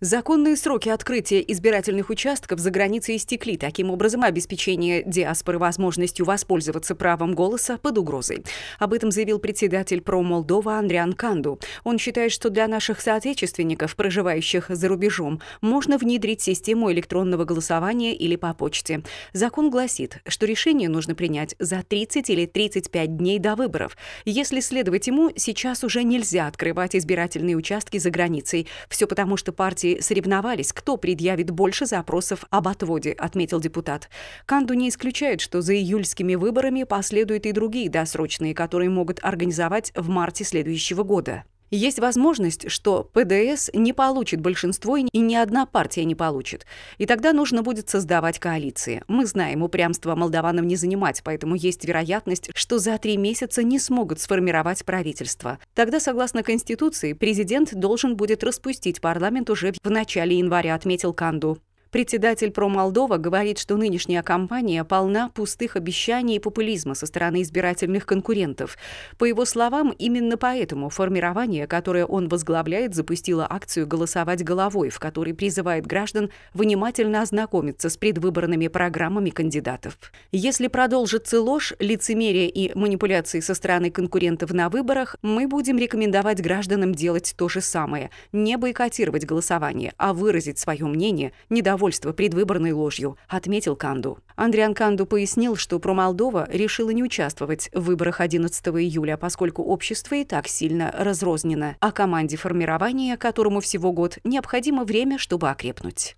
Законные сроки открытия избирательных участков за границей истекли. Таким образом, обеспечение диаспоры возможностью воспользоваться правом голоса под угрозой. Об этом заявил председатель про Молдова Андриан Канду. Он считает, что для наших соотечественников, проживающих за рубежом, можно внедрить систему электронного голосования или по почте. Закон гласит, что решение нужно принять за 30 или 35 дней до выборов. Если следовать ему, сейчас уже нельзя открывать избирательные участки за границей. Все потому, что партия партии соревновались, кто предъявит больше запросов об отводе, отметил депутат. Канду не исключает, что за июльскими выборами последуют и другие досрочные, которые могут организовать в марте следующего года. Есть возможность, что ПДС не получит большинство и ни одна партия не получит. И тогда нужно будет создавать коалиции. Мы знаем, упрямство молдаванам не занимать, поэтому есть вероятность, что за три месяца не смогут сформировать правительство. Тогда, согласно Конституции, президент должен будет распустить парламент уже в начале января, отметил Канду. Председатель Промолдова говорит, что нынешняя кампания полна пустых обещаний и популизма со стороны избирательных конкурентов. По его словам, именно поэтому формирование, которое он возглавляет, запустило акцию «Голосовать головой», в которой призывает граждан внимательно ознакомиться с предвыборными программами кандидатов. Если продолжится ложь, лицемерие и манипуляции со стороны конкурентов на выборах, мы будем рекомендовать гражданам делать то же самое – не бойкотировать голосование, а выразить свое мнение, недовольство недовольство предвыборной ложью, отметил Канду. Андриан Канду пояснил, что промолдова решила не участвовать в выборах 11 июля, поскольку общество и так сильно разрознено, а команде формирования, которому всего год, необходимо время, чтобы окрепнуть.